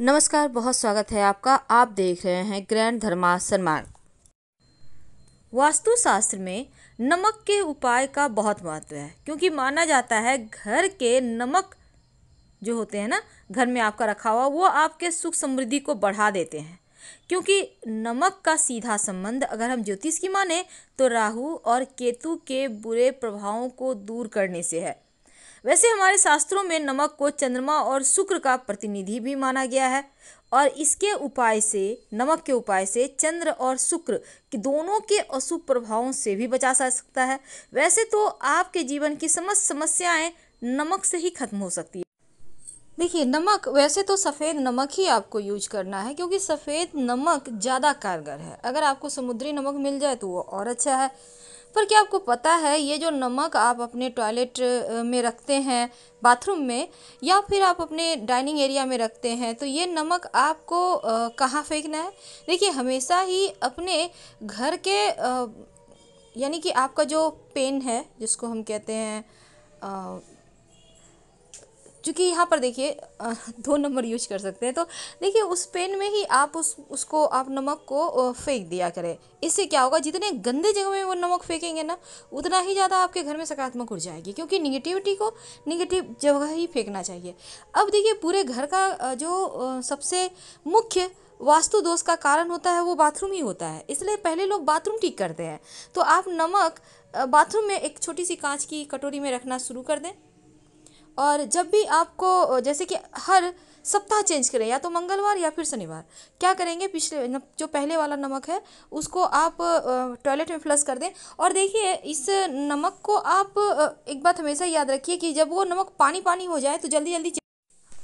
नमस्कार बहुत स्वागत है आपका आप देख रहे हैं ग्रैंड धर्मा सन्मार्ग वास्तुशास्त्र में नमक के उपाय का बहुत महत्व है क्योंकि माना जाता है घर के नमक जो होते हैं ना घर में आपका रखा हुआ वो आपके सुख समृद्धि को बढ़ा देते हैं क्योंकि नमक का सीधा संबंध अगर हम ज्योतिष की माने तो राहु और केतु के बुरे प्रभावों को दूर करने से है वैसे हमारे शास्त्रों में नमक को चंद्रमा और शुक्र का प्रतिनिधि भी माना गया है और इसके उपाय से नमक के उपाय से चंद्र और शुक्र के दोनों के अशुभ प्रभावों से भी बचा जा सकता है वैसे तो आपके जीवन की समस्त समस्याएं नमक से ही खत्म हो सकती है देखिए नमक वैसे तो सफ़ेद नमक ही आपको यूज करना है क्योंकि सफ़ेद नमक ज़्यादा कारगर है अगर आपको समुद्री नमक मिल जाए तो वो और अच्छा है पर क्या आपको पता है ये जो नमक आप अपने टॉयलेट में रखते हैं बाथरूम में या फिर आप अपने डाइनिंग एरिया में रखते हैं तो ये नमक आपको कहाँ फेंकना है देखिए हमेशा ही अपने घर के यानी कि आपका जो पेन है जिसको हम कहते हैं क्योंकि यहाँ पर देखिए दो नंबर यूज कर सकते हैं तो देखिए उस पेन में ही आप उस उसको आप नमक को फेंक दिया करें इससे क्या होगा जितने गंदे जगह में वो नमक फेंकेंगे ना उतना ही ज़्यादा आपके घर में सकारात्मक उड़ जाएगी क्योंकि निगेटिविटी को निगेटिव जगह ही फेंकना चाहिए अब देखिए पूरे घर का जो सबसे मुख्य वास्तु दोष का कारण होता है वो बाथरूम ही होता है इसलिए पहले लोग बाथरूम ठीक करते हैं तो आप नमक बाथरूम में एक छोटी सी कांच की कटोरी में रखना शुरू कर दें और जब भी आपको जैसे कि हर सप्ताह चेंज करें या तो मंगलवार या फिर शनिवार क्या करेंगे पिछले जो पहले वाला नमक है उसको आप टॉयलेट में फ्लश कर दें और देखिए इस नमक को आप एक बात हमेशा याद रखिए कि जब वो नमक पानी पानी हो जाए तो जल्दी जल्दी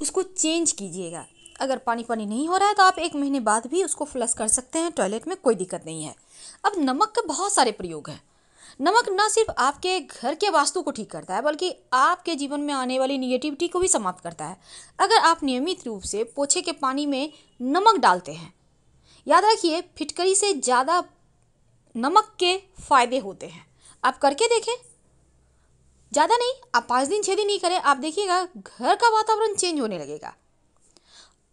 उसको चेंज कीजिएगा अगर पानी पानी नहीं हो रहा है तो आप एक महीने बाद भी उसको फ्लश कर सकते हैं टॉयलेट में कोई दिक्कत नहीं है अब नमक के बहुत सारे प्रयोग हैं नमक न सिर्फ आपके घर के वास्तु को ठीक करता है बल्कि आपके जीवन में आने वाली निगेटिविटी को भी समाप्त करता है अगर आप नियमित रूप से पोछे के पानी में नमक डालते हैं याद रखिए फिटकरी से ज़्यादा नमक के फायदे होते हैं आप करके देखें ज़्यादा नहीं आप पाँच दिन छः दिन नहीं करें आप देखिएगा घर का वातावरण चेंज होने लगेगा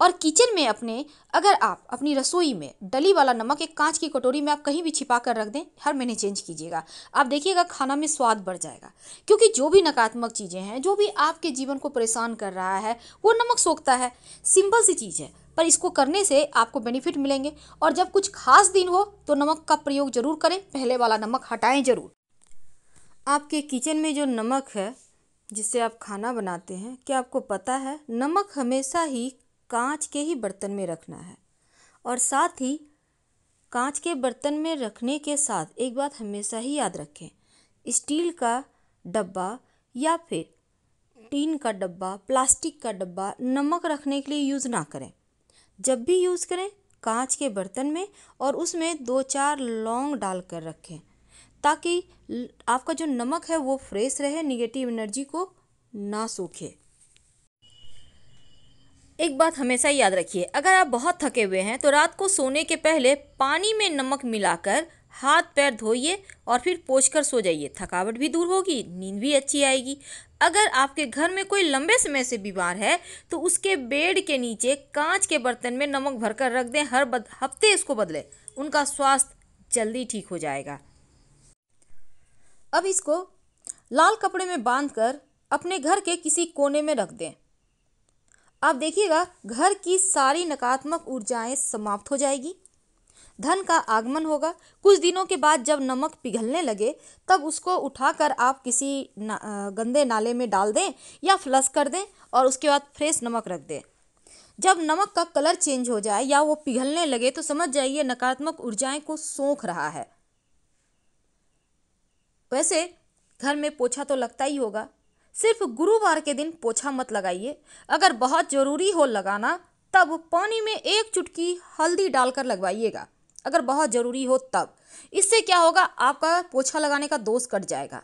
और किचन में अपने अगर आप अपनी रसोई में डली वाला नमक एक कांच की कटोरी में आप कहीं भी छिपा कर रख दें हर महीने चेंज कीजिएगा आप देखिएगा खाना में स्वाद बढ़ जाएगा क्योंकि जो भी नकारात्मक चीज़ें हैं जो भी आपके जीवन को परेशान कर रहा है वो नमक सोखता है सिंपल सी चीज़ है पर इसको करने से आपको बेनिफिट मिलेंगे और जब कुछ खास दिन हो तो नमक का प्रयोग जरूर करें पहले वाला नमक हटाएं जरूर आपके किचन में जो नमक है जिससे आप खाना बनाते हैं क्या आपको पता है नमक हमेशा ही कांच के ही बर्तन में रखना है और साथ ही कांच के बर्तन में रखने के साथ एक बात हमेशा ही याद रखें स्टील का डब्बा या फिर टीन का डब्बा प्लास्टिक का डब्बा नमक रखने के लिए यूज़ ना करें जब भी यूज़ करें कांच के बर्तन में और उसमें दो चार लौंग डाल कर रखें ताकि आपका जो नमक है वो फ्रेश रहे निगेटिव एनर्जी को ना सूखे एक बात हमेशा याद रखिए अगर आप बहुत थके हुए हैं तो रात को सोने के पहले पानी में नमक मिलाकर हाथ पैर धोइए और फिर पोछ कर सो जाइए थकावट भी दूर होगी नींद भी अच्छी आएगी अगर आपके घर में कोई लंबे समय से बीमार है तो उसके बेड के नीचे कांच के बर्तन में नमक भरकर रख दें हर बद, हफ्ते इसको बदलें उनका स्वास्थ्य जल्दी ठीक हो जाएगा अब इसको लाल कपड़े में बांधकर अपने घर के किसी कोने में रख दें आप देखिएगा घर की सारी नकारात्मक ऊर्जाएं समाप्त हो जाएगी धन का आगमन होगा कुछ दिनों के बाद जब नमक पिघलने लगे तब उसको उठाकर आप किसी ना, गंदे नाले में डाल दें या फ्लश कर दें और उसके बाद फ्रेश नमक रख दें जब नमक का कलर चेंज हो जाए या वो पिघलने लगे तो समझ जाइए नकारात्मक ऊर्जाएं को सोख रहा है वैसे घर में पोछा तो लगता ही होगा सिर्फ गुरुवार के दिन पोछा मत लगाइए अगर बहुत ज़रूरी हो लगाना तब पानी में एक चुटकी हल्दी डालकर लगवाइएगा अगर बहुत ज़रूरी हो तब इससे क्या होगा आपका पोछा लगाने का दोष कट जाएगा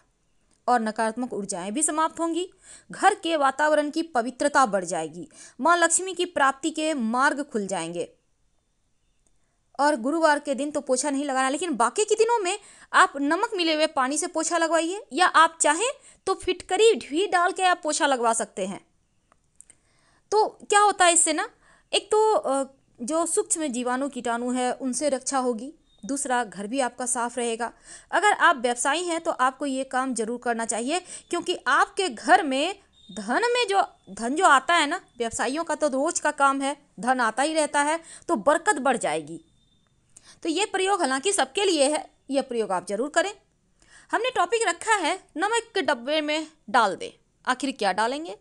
और नकारात्मक ऊर्जाएं भी समाप्त होंगी घर के वातावरण की पवित्रता बढ़ जाएगी माँ लक्ष्मी की प्राप्ति के मार्ग खुल जाएंगे और गुरुवार के दिन तो पोछा नहीं लगाना लेकिन बाकी के दिनों में आप नमक मिले हुए पानी से पोछा लगवाइए या आप चाहें तो फिटकरी भी डाल के आप पोछा लगवा सकते हैं तो क्या होता है इससे ना एक तो जो सूक्ष्म जीवाणु कीटाणु है उनसे रक्षा होगी दूसरा घर भी आपका साफ रहेगा अगर आप व्यवसायी हैं तो आपको ये काम जरूर करना चाहिए क्योंकि आपके घर में धन में जो धन जो आता है ना व्यवसायियों का तो रोज का काम है धन आता ही रहता है तो बरकत बढ़ जाएगी तो ये प्रयोग हालांकि सबके लिए है यह प्रयोग आप जरूर करें हमने टॉपिक रखा है नमक के डब्बे में डाल दें आखिर क्या डालेंगे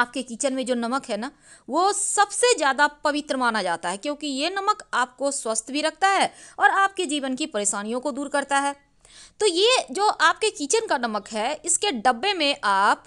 आपके किचन में जो नमक है ना वो सबसे ज़्यादा पवित्र माना जाता है क्योंकि ये नमक आपको स्वस्थ भी रखता है और आपके जीवन की परेशानियों को दूर करता है तो ये जो आपके किचन का नमक है इसके डब्बे में आप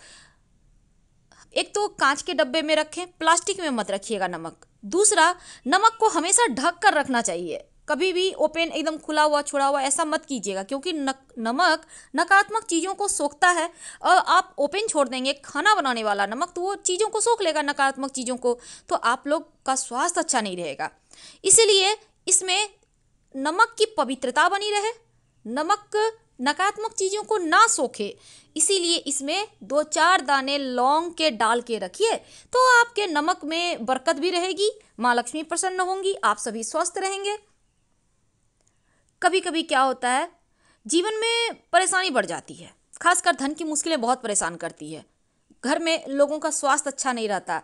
एक तो कांच के डब्बे में रखें प्लास्टिक में मत रखिएगा नमक दूसरा नमक को हमेशा ढक कर रखना चाहिए कभी भी ओपन एकदम खुला हुआ छुड़ा हुआ ऐसा मत कीजिएगा क्योंकि नक नमक नकारात्मक चीज़ों को सोखता है और आप ओपन छोड़ देंगे खाना बनाने वाला नमक तो वो चीज़ों को सोख लेगा नकारात्मक चीज़ों को तो आप लोग का स्वास्थ्य अच्छा नहीं रहेगा इसीलिए इसमें नमक की पवित्रता बनी रहे नमक नकारात्मक चीज़ों को ना सोखे इसीलिए इसमें दो चार दाने लौंग के डाल के रखिए तो आपके नमक में बरकत भी रहेगी माँ लक्ष्मी प्रसन्न होंगी आप सभी स्वस्थ रहेंगे कभी कभी क्या होता है जीवन में परेशानी बढ़ जाती है खासकर धन की मुश्किलें बहुत परेशान करती है घर में लोगों का स्वास्थ्य अच्छा नहीं रहता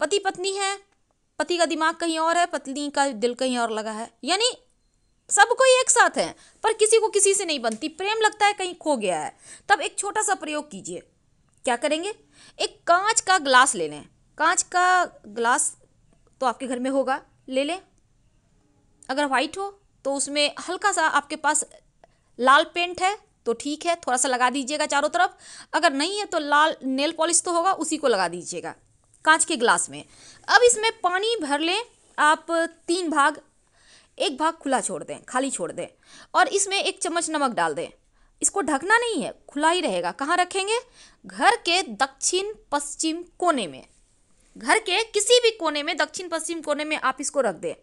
पति पत्नी है पति का दिमाग कहीं और है पत्नी का दिल कहीं और लगा है यानी सब कोई एक साथ हैं पर किसी को किसी से नहीं बनती प्रेम लगता है कहीं खो गया है तब एक छोटा सा प्रयोग कीजिए क्या करेंगे एक कांच का ग्लास ले लें कांच का ग्लास तो आपके घर में होगा ले लें अगर वाइट हो तो उसमें हल्का सा आपके पास लाल पेंट है तो ठीक है थोड़ा सा लगा दीजिएगा चारों तरफ अगर नहीं है तो लाल नेल पॉलिश तो होगा उसी को लगा दीजिएगा कांच के ग्लास में अब इसमें पानी भर लें आप तीन भाग एक भाग खुला छोड़ दें खाली छोड़ दें और इसमें एक चम्मच नमक डाल दें इसको ढकना नहीं है खुला ही रहेगा कहाँ रखेंगे घर के दक्षिण पश्चिम कोने में घर के किसी भी कोने में दक्षिण पश्चिम कोने में आप इसको रख दें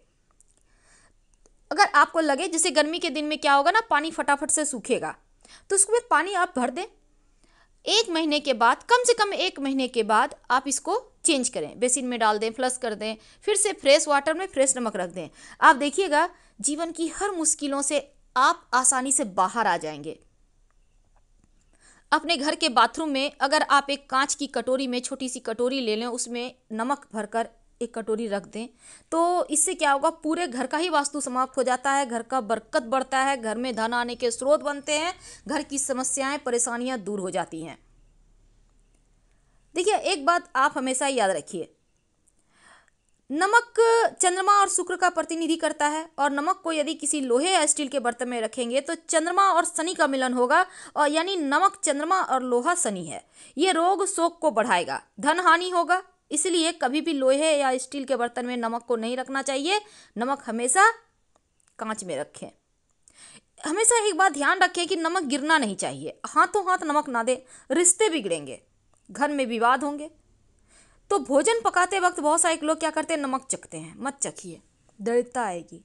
अगर आपको लगे जैसे गर्मी के दिन में क्या होगा ना पानी फटाफट से सूखेगा तो उसमें पानी आप भर दें एक महीने के बाद कम से कम एक महीने के बाद आप इसको चेंज करें बेसिन में डाल दें फ्लश कर दें फिर से फ्रेश वाटर में फ्रेश नमक रख दें आप देखिएगा जीवन की हर मुश्किलों से आप आसानी से बाहर आ जाएंगे अपने घर के बाथरूम में अगर आप एक कांच की कटोरी में छोटी सी कटोरी ले लें उसमें नमक भरकर एक कटोरी रख दें तो इससे क्या होगा पूरे घर का ही वास्तु समाप्त हो जाता है घर का बरकत बढ़ता है घर में धन आने के स्रोत बनते हैं घर की समस्याएं परेशानियां दूर हो जाती हैं देखिए एक बात आप हमेशा याद रखिए नमक चंद्रमा और शुक्र का प्रतिनिधि करता है और नमक को यदि किसी लोहे या स्टील के बर्तन में रखेंगे तो चंद्रमा और शनि का मिलन होगा और यानी नमक चंद्रमा और लोहा शनि है ये रोग शोक को बढ़ाएगा धन हानि होगा इसलिए कभी भी लोहे या स्टील के बर्तन में नमक को नहीं रखना चाहिए नमक हमेशा कांच में रखें हमेशा एक बात ध्यान रखें कि नमक गिरना नहीं चाहिए हाथों हाथ नमक ना दे रिश्ते बिगड़ेंगे घर में विवाद होंगे तो भोजन पकाते वक्त बहुत सारे लोग क्या करते हैं नमक चखते हैं मत चखिए दृढ़ता आएगी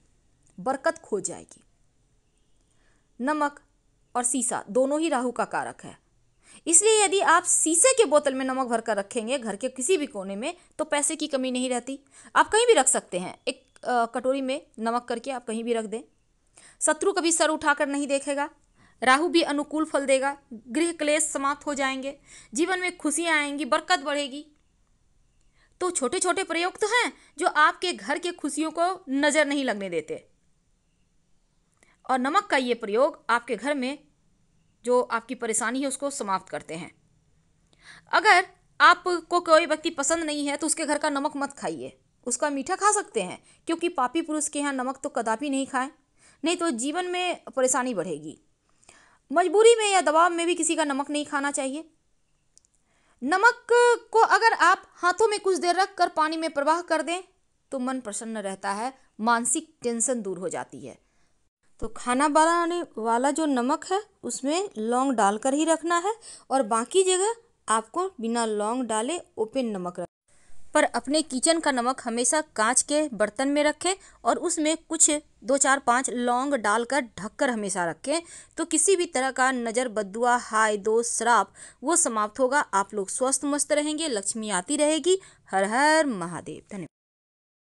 बरकत खो जाएगी नमक और सीसा दोनों ही राहु का कारक है इसलिए यदि आप शीशे के बोतल में नमक भर कर रखेंगे घर के किसी भी कोने में तो पैसे की कमी नहीं रहती आप कहीं भी रख सकते हैं एक कटोरी में नमक करके आप कहीं भी रख दें शत्रु कभी सर उठाकर नहीं देखेगा राहु भी अनुकूल फल देगा गृह क्लेश समाप्त हो जाएंगे जीवन में खुशियाँ आएंगी बरकत बढ़ेगी तो छोटे छोटे प्रयोग तो हैं जो आपके घर के खुशियों को नज़र नहीं लगने देते और नमक का ये प्रयोग आपके घर में जो आपकी परेशानी है उसको समाप्त करते हैं अगर आपको कोई व्यक्ति पसंद नहीं है तो उसके घर का नमक मत खाइए उसका मीठा खा सकते हैं क्योंकि पापी पुरुष के यहाँ नमक तो कदापि नहीं खाएं नहीं तो जीवन में परेशानी बढ़ेगी मजबूरी में या दबाव में भी किसी का नमक नहीं खाना चाहिए नमक को अगर आप हाथों में कुछ देर रख कर पानी में प्रवाह कर दें तो मन प्रसन्न रहता है मानसिक टेंशन दूर हो जाती है तो खाना बनाने वाला जो नमक है उसमें लौंग डालकर ही रखना है और बाकी जगह आपको बिना लौंग डाले ओपन नमक रख पर अपने किचन का नमक हमेशा कांच के बर्तन में रखें और उसमें कुछ दो चार पाँच लौंग डालकर ढककर हमेशा रखें तो किसी भी तरह का नज़र बदुआ हाय दो श्राप वो समाप्त होगा आप लोग स्वस्थ मस्त रहेंगे लक्ष्मी आती रहेगी हर हर महादेव धन्यवाद